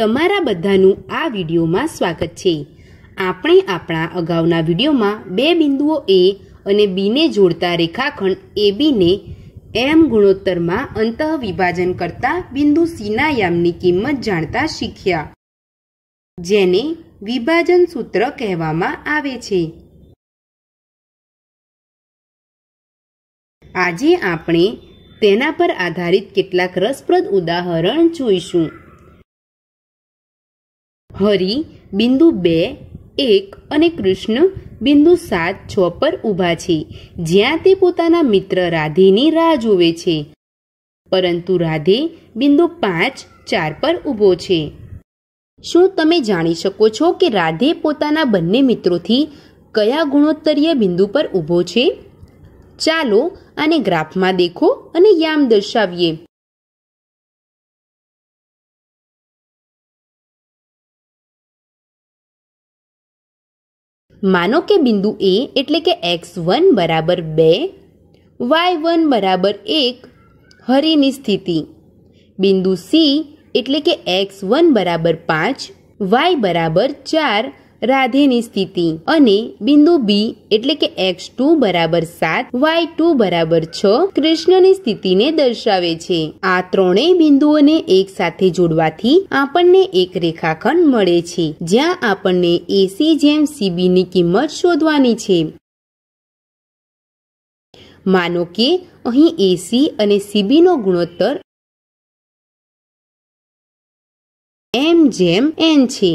તમારા બધાનું આ વિડીયોમાં સ્વાગત છે આપણે આપણા અગાઉના વિડીયોમાં બે બિંદુઓ એ અને બીને જોડતા રેખાખંડ એ બીને એમ ગુણોત્તરમાં અંતઃવિભાજન કરતા બિંદુ સીના યામની કિંમત જાણતા શીખ્યા જેને વિભાજન સૂત્ર કહેવામાં આવે છે આજે આપણે તેના પર આધારિત કેટલાક રસપ્રદ ઉદાહરણ જોઈશું હરિ બિંદુ બે એક અને કૃષ્ણ બિંદુ સાત છ પર ઊભા છે જ્યાં તે પોતાના મિત્ર રાધેની રાહ જોવે છે પરંતુ રાધે બિંદુ પાંચ ચાર પર ઊભો છે શું તમે જાણી શકો છો કે રાધે પોતાના બંને મિત્રોથી કયા ગુણોત્તરીય બિંદુ પર ઊભો છે ચાલો આને ગ્રાફમાં દેખો અને યામ દર્શાવીએ मानो के बिंदु a એટલે કે x1 = 2 y1 = 1 हरीની સ્થિતિ બિંદુ c એટલે કે x1 = 5 y = 4 રાધેની સ્થિતિ અને બિંદુ બી એટલે કે એક્સ ટુ બરાબર સાત વાય ટુ બરાબર છ કૃષ્ણની સ્થિતિને દર્શાવે છે આ ત્રણેય બિંદુઓને એક સાથે જોડવાથી આપણને એક રેખાખંડ મળે છે જ્યાં આપણને એસી જેમ સીબી ની કિંમત શોધવાની છે માનો કે અહીં એસી અને સીબી નો ગુણોત્તર એમ જેમ એન છે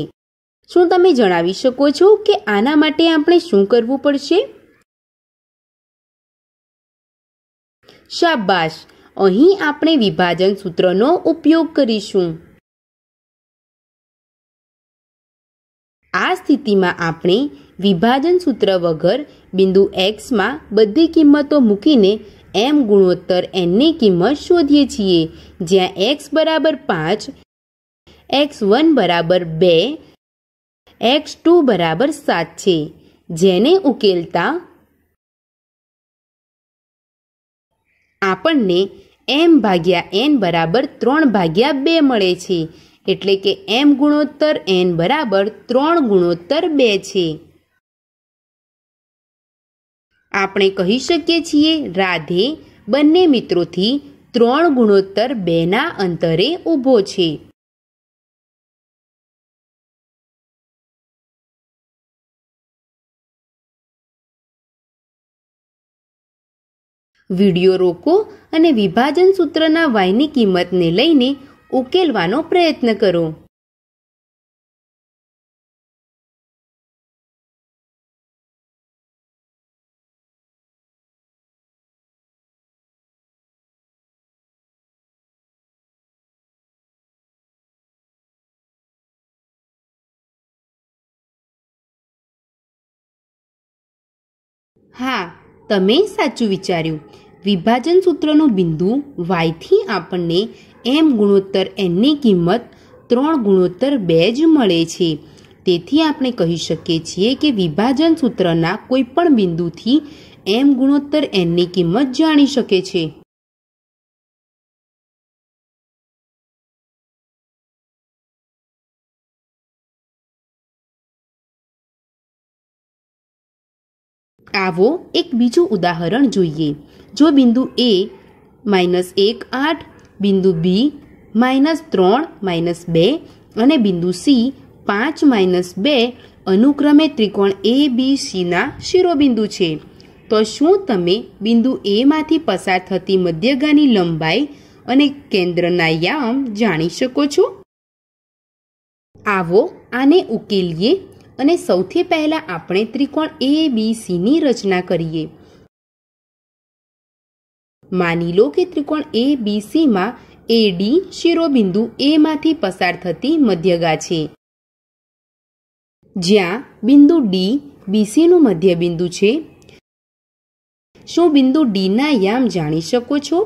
શું તમે જણાવી શકો છો કે આના માટે આપણે શું કરવું પડશે શાબાશ અહીં આપણે વિભાજન સૂત્રનો ઉપયોગ કરીશું આ સ્થિતિમાં આપણે વિભાજન સૂત્ર વગર બિંદુ એક્સમાં બધી કિંમતો મૂકીને એમ ગુણોત્તર એનની કિંમત શોધીએ છીએ જ્યાં એક્સ બરાબર પાંચ એક્સ વન બરાબર બે એક્સ ટુ બરાબર સાત છે જેને ઉકેલતા આપણને એમ ભાગ્યા એન બરાબર ત્રણ ભાગ્યા બે મળે છે એટલે કે એમ ગુણોત્તર એન બરાબર ત્રણ ગુણોત્તર બે છે આપણે કહી શકીએ છીએ રાધે બંને મિત્રોથી ત્રણ ગુણોત્તર બેના અંતરે ઊભો છે વિડીયો રોકો અને વિભાજન સૂત્રના વાયની કિંમતને લઈને ઉકેલવાનો પ્રયત્ન કરો હા તમે સાચું વિચાર્યું વિભાજન સૂત્રનું બિંદુ વાયથી આપણને એમ ગુણોત્તર એનની કિંમત ત્રણ ગુણોત્તર બે જ મળે છે તેથી આપણે કહી શકીએ છીએ કે વિભાજન સૂત્રના કોઈપણ બિંદુથી એમ ગુણોત્તર એનની કિંમત જાણી શકે છે આવો એક બીજું ઉદાહરણ જોઈએ જો બિંદુ એ માઇનસ એક આઠ બિંદુ બી માઇનસ ત્રણ માઇનસ બે અને બિંદુ સી પાંચ માઇનસ બે અનુક્રમે ત્રિકોણ એ બી સીના શિરોબિંદુ છે તો શું તમે બિંદુ એમાંથી પસાર થતી મધ્યગાની લંબાઈ અને કેન્દ્રના યામ જાણી શકો છો આવો આને ઉકેલીએ અને સૌથી પહેલાં આપણે ત્રિકોણ એ બી સીની રચના કરીએ માની લો કે ત્રિકોણ એ બી સીમાં એ ડી શિરોબિંદુ એમાંથી પસાર થતી મધ્યગા છે જ્યાં બિંદુ ડી બીસીનું મધ્યબિંદુ છે શું બિંદુ ડીના યામ જાણી શકો છો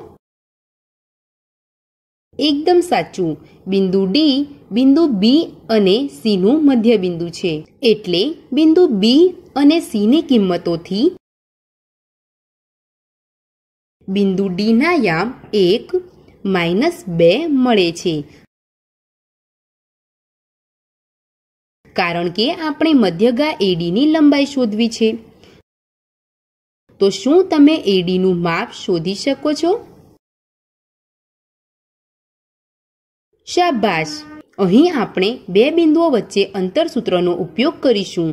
એકદમ સાચું બિંદુ ડી બિંદુ બી અને સીનું મધ્ય બિંદુ છે એટલે બિંદુ બી અને સી ની કિંમતોથી બિંદુ ડીના યામ એક માઇનસ બે મળે છે કારણ કે આપણે મધ્યગા એડીની લંબાઈ શોધવી છે તો શું તમે એડીનું માપ શોધી શકો છો શાબાશ અહીં આપણે બે બિંદુઓ વચ્ચે અંતરસૂત્રનો ઉપયોગ કરીશું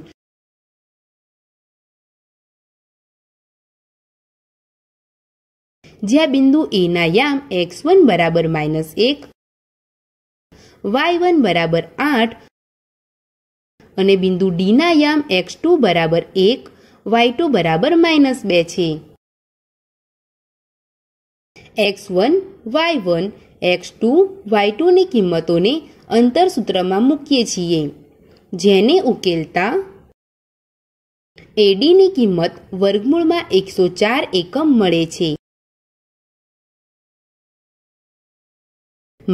જ્યાં બિંદુ એના યામ એક્સ વન બરાબર માઇનસ એક વાય વન બરાબર આઠ અને બિંદુ ડીના યામ એક્સ ટુ બરાબર એક વાય ટુ બરાબર માઇનસ બે છે x one y one x two y ટુની કિંમતોને અંતરસૂત્રમાં મૂકીએ છીએ જેને ઉકેલતા એડીની કિંમત વર્ગમૂળમાં એકસો ચાર એકમ મળે છે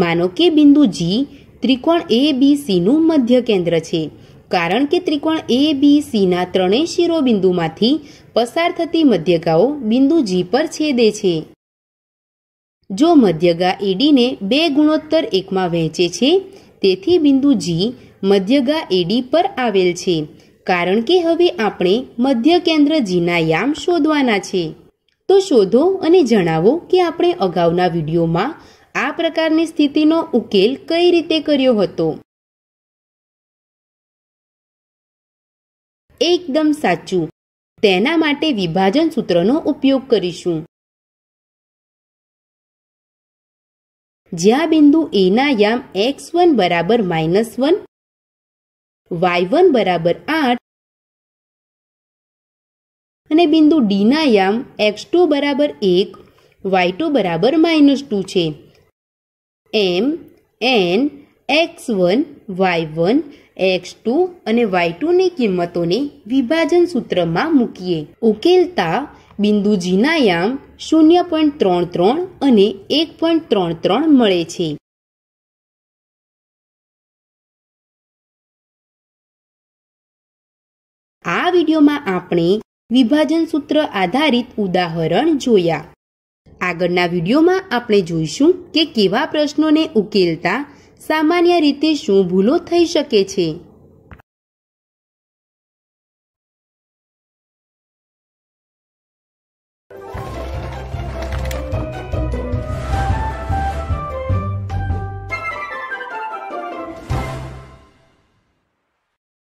માનો કે બિંદુ જી ત્રિકોણ એ બી સીનું મધ્ય કેન્દ્ર છે કારણ કે ત્રિકોણ એ બી સીના ત્રણેય શિરોબિંદુમાંથી પસાર થતી મધ્યગાઓ બિંદુ જી પર છેદે છે જો મધ્યગા એડીને બે ગુણોત્તર એકમાં વહેંચે છે તેથી બિંદુ જી મધ્યગા એડી પર આવેલ છે કારણ કે હવે આપણે મધ્ય કેન્દ્ર જીના યામ શોધવાના છે તો શોધો અને જણાવો કે આપણે અગાઉના વિડીયોમાં આ પ્રકારની સ્થિતિનો ઉકેલ કઈ રીતે કર્યો હતો એકદમ સાચું તેના માટે વિભાજન સૂત્રનો ઉપયોગ કરીશું જ્યાં બિંદુ એના e યામ એક્સ વન બરાબર માઇનસ વન વાય વન બરાબર આઠ અને બિંદુ ડીના યામ એક્સ ટુ બરાબર એક વાય ટુ બરાબર માઇનસ ટુ છે m n x one y one x two અને વાય ટુની કિંમતોને વિભાજન સૂત્રમાં મૂકીએ ઉકેલતા બિંદુજીના યામ શૂન્ય પોઈન્ટ ત્રણ ત્રણ અને એક પોઈન્ટ ત્રણ ત્રણ મળે છે આ વિડીયોમાં આપણે વિભાજન સૂત્ર આધારિત ઉદાહરણ જોયા આગળના વિડીયોમાં આપણે જોઈશું કે કેવા પ્રશ્નોને ઉકેલતા સામાન્ય રીતે શું ભૂલો થઈ શકે છે